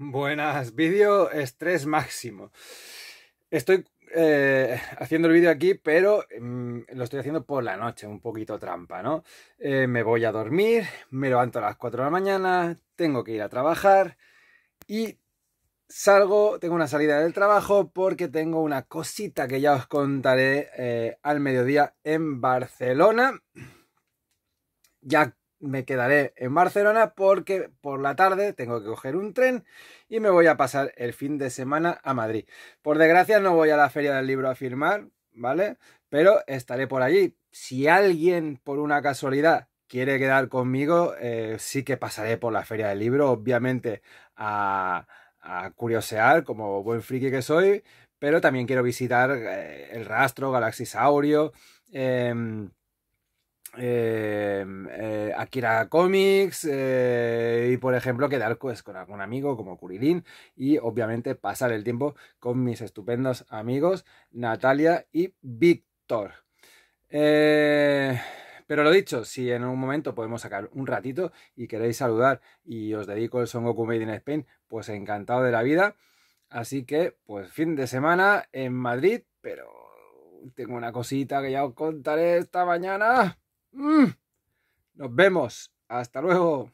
Buenas, vídeo estrés máximo. Estoy eh, haciendo el vídeo aquí, pero mm, lo estoy haciendo por la noche, un poquito trampa, ¿no? Eh, me voy a dormir, me levanto a las 4 de la mañana, tengo que ir a trabajar y salgo, tengo una salida del trabajo porque tengo una cosita que ya os contaré eh, al mediodía en Barcelona. Ya me quedaré en Barcelona porque por la tarde tengo que coger un tren y me voy a pasar el fin de semana a Madrid. Por desgracia no voy a la feria del libro a firmar, ¿vale? Pero estaré por allí. Si alguien por una casualidad quiere quedar conmigo, eh, sí que pasaré por la feria del libro, obviamente a, curiosear como buen friki que soy, pero también quiero visitar eh, el rastro, Galaxisaurio. Em, eh, aquí, em, eh, Akira Comics eh, y, por ejemplo, quedar pues, con algún amigo como Curilín y, obviamente, pasar el tiempo con mis estupendos amigos Natalia y Víctor. Eh, pero lo dicho, si en un momento podemos sacar un ratito y queréis saludar y os dedico el Son Goku Made in Spain, pues encantado de la vida. Así que, pues fin de semana en Madrid, pero tengo una cosita que ya os contaré esta mañana. ¡Mmm! Nos vemos. Hasta luego.